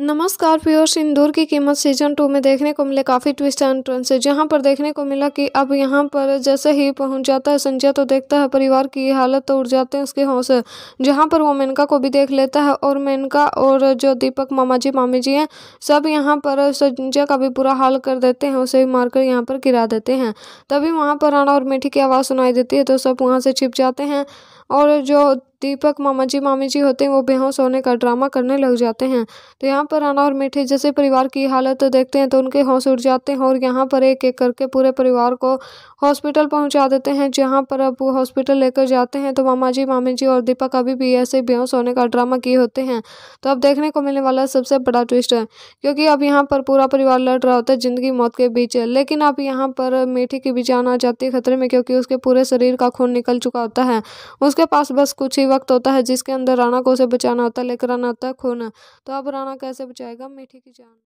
नमस्कार प्योर सिंदूर की कीमत सीजन टू में देखने को मिले काफ़ी ट्विस्ट एंड ट्रेंस जहां पर देखने को मिला कि अब यहां पर जैसे ही पहुंच जाता है संजय तो देखता है परिवार की हालत तो उड़ जाते हैं उसके होश जहां पर वो मेनका को भी देख लेता है और मेनका और जो दीपक मामा जी मामी जी हैं सब यहाँ पर संजय का भी बुरा हाल कर देते हैं उसे मारकर यहाँ पर गिरा देते हैं तभी वहाँ पर राणा और मीठी की आवाज़ सुनाई देती है तो सब वहाँ से छिप जाते हैं और जो दीपक मामा जी मामी जी होते हैं वो बेहोश होने का ड्रामा करने लग जाते हैं तो यहाँ पर राना और मीठे जैसे परिवार की हालत देखते हैं तो उनके होश उड़ जाते हैं और यहाँ पर एक एक करके पूरे परिवार को हॉस्पिटल पहुँचा देते हैं जहाँ पर अब हॉस्पिटल लेकर जाते हैं तो मामा जी मामी जी और दीपक अभी भी ऐसे बेहोश होने का ड्रामा किए होते हैं तो अब देखने को मिलने वाला सबसे बड़ा ट्विस्ट है क्योंकि अब यहाँ पर पूरा परिवार लड़ रहा होता है ज़िंदगी मौत के बीच लेकिन अब यहाँ पर मीठी की भी जान आ जाती है खतरे में क्योंकि उसके पूरे शरीर का खून निकल चुका होता है उसके पास बस कुछ ही वक्त होता है जिसके अंदर राणा को उसे बचाना होता है लेकर आना होता है खोना तो अब राणा कैसे बचाएगा मीठी की जान